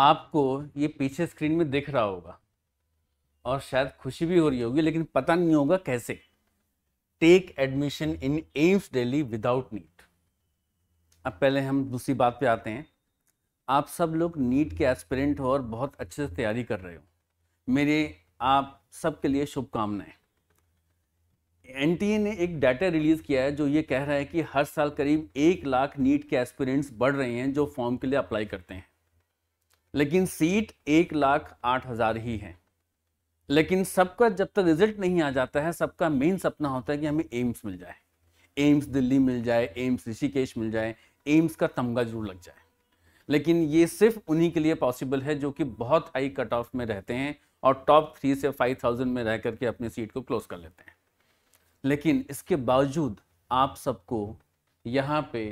आपको ये पीछे स्क्रीन में दिख रहा होगा और शायद खुशी भी हो रही होगी लेकिन पता नहीं होगा कैसे take admission in AIIMS Delhi without NEET अब पहले हम दूसरी बात पे आते हैं आप सब लोग नीट के एस्पिरेंट हो और बहुत अच्छे से तैयारी कर रहे हो मेरे आप सबके लिए शुभकामनाएं एन ने एक डाटा रिलीज़ किया है जो ये कह रहा है कि हर साल करीब एक लाख नीट के एस्पिरेंट्स बढ़ रहे हैं जो फॉर्म के लिए अप्लाई करते हैं लेकिन सीट एक लाख आठ हजार ही है लेकिन सबका जब तक रिजल्ट नहीं आ जाता है सबका मेन सपना होता है कि हमें एम्स मिल जाए एम्स दिल्ली मिल जाए एम्स ऋषिकेश मिल जाए एम्स का तमगा जरूर लग जाए लेकिन ये सिर्फ उन्हीं के लिए पॉसिबल है जो कि बहुत हाई कट ऑफ में रहते हैं और टॉप थ्री से फाइव थाउजेंड में रह करके अपनी सीट को क्लोज कर लेते हैं लेकिन इसके बावजूद आप सबको यहाँ पे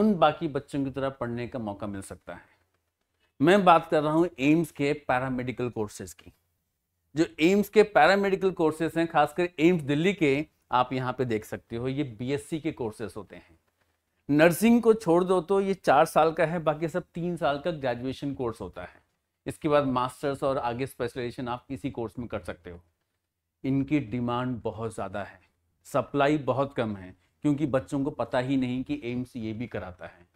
उन बाकी बच्चों की तरह पढ़ने का मौका मिल सकता है मैं बात कर रहा हूँ एम्स के पैरामेडिकल कोर्सेज की जो एम्स के पैरामेडिकल कोर्सेज हैं खासकर एम्स दिल्ली के आप यहाँ पे देख सकते हो ये बीएससी के कोर्सेज होते हैं नर्सिंग को छोड़ दो तो ये चार साल का है बाकी सब तीन साल का ग्रेजुएशन कोर्स होता है इसके बाद मास्टर्स और आगे स्पेशलाइजेशन आप किसी कोर्स में कर सकते हो इनकी डिमांड बहुत ज़्यादा है सप्लाई बहुत कम है क्योंकि बच्चों को पता ही नहीं कि एम्स ये भी कराता है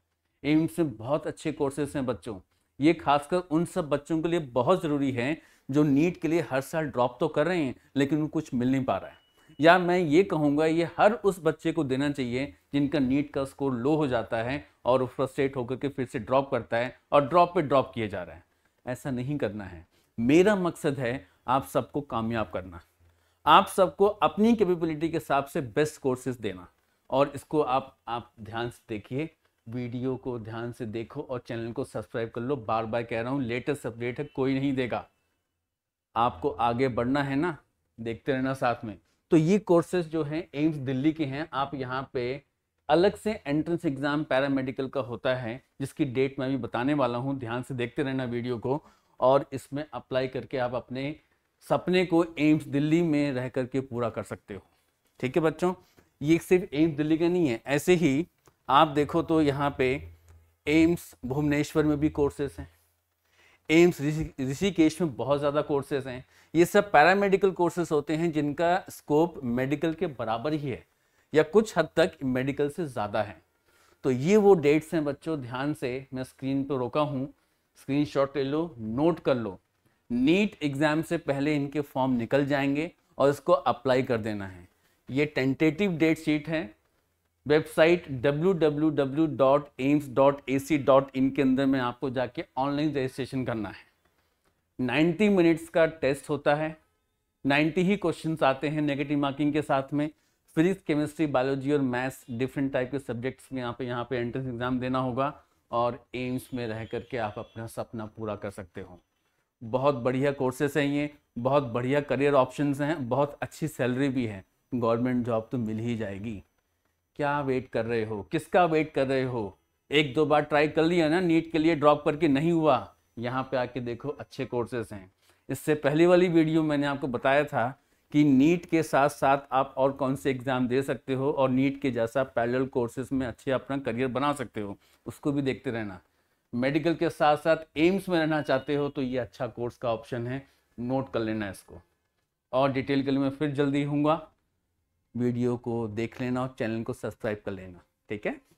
एम्स में बहुत अच्छे कोर्सेज हैं बच्चों ये खासकर उन सब बच्चों के लिए बहुत ज़रूरी है जो नीट के लिए हर साल ड्रॉप तो कर रहे हैं लेकिन उनको कुछ मिल नहीं पा रहा है या मैं ये कहूँगा ये हर उस बच्चे को देना चाहिए जिनका नीट का स्कोर लो हो जाता है और वो फ्रस्ट्रेट होकर के फिर से ड्रॉप करता है और ड्रॉप पे ड्रॉप किए जा रहा है ऐसा नहीं करना है मेरा मकसद है आप सबको कामयाब करना आप सबको अपनी कैपेबिलिटी के हिसाब से बेस्ट कोर्सेज देना और इसको आप आप ध्यान से देखिए वीडियो को ध्यान से देखो और चैनल को सब्सक्राइब कर लो बार बार कह रहा हूँ लेटेस्ट अपडेट है कोई नहीं देगा आपको आगे बढ़ना है ना देखते रहना साथ में तो ये कोर्सेज जो हैं एम्स दिल्ली के हैं आप यहाँ पे अलग से एंट्रेंस एग्ज़ाम पैरामेडिकल का होता है जिसकी डेट मैं भी बताने वाला हूँ ध्यान से देखते रहना वीडियो को और इसमें अप्लाई करके आप अपने सपने को एम्स दिल्ली में रह करके पूरा कर सकते हो ठीक है बच्चों ये सिर्फ एम्स दिल्ली का नहीं है ऐसे ही आप देखो तो यहाँ पे एम्स भुवनेश्वर में भी कोर्सेज हैं एम्स ऋषिकेश में बहुत ज़्यादा कोर्सेज हैं ये सब पैरामेडिकल कोर्सेज होते हैं जिनका स्कोप मेडिकल के बराबर ही है या कुछ हद तक मेडिकल से ज़्यादा है तो ये वो डेट्स हैं बच्चों ध्यान से मैं स्क्रीन पर रोका हूँ स्क्रीन शॉट ले लो नोट कर लो नीट एग्ज़ाम से पहले इनके फॉर्म निकल जाएंगे और इसको अप्लाई कर देना है ये टेंटेटिव डेट शीट है वेबसाइट www.aims.ac.in के अंदर में आपको जाके ऑनलाइन रजिस्ट्रेशन करना है 90 मिनट्स का टेस्ट होता है 90 ही क्वेश्चंस आते हैं नेगेटिव मार्किंग के साथ में फिजिक्स केमिस्ट्री बायोलॉजी और मैथ्स डिफरेंट टाइप के सब्जेक्ट्स में यहाँ पे यहाँ पे एंट्रेंस एग्ज़ाम देना होगा और एम्स में रह करके आप अपना सपना पूरा कर सकते हो बहुत बढ़िया कोर्सेस हैं ये बहुत बढ़िया करियर ऑप्शंस हैं बहुत अच्छी सैलरी भी है गवर्नमेंट जॉब तो मिल ही जाएगी क्या वेट कर रहे हो किसका वेट कर रहे हो एक दो बार ट्राई कर लिया ना नीट के लिए ड्रॉप करके नहीं हुआ यहाँ पे आके देखो अच्छे कोर्सेज हैं इससे पहले वाली वीडियो मैंने आपको बताया था कि नीट के साथ साथ आप और कौन से एग्ज़ाम दे सकते हो और नीट के जैसा पैरेलल कोर्सेज में अच्छे अपना करियर बना सकते हो उसको भी देखते रहना मेडिकल के साथ साथ एम्स में रहना चाहते हो तो ये अच्छा कोर्स का ऑप्शन है नोट कर लेना इसको और डिटेल के लिए मैं फिर जल्दी हूँगा वीडियो को देख लेना और चैनल को सब्सक्राइब कर लेना ठीक है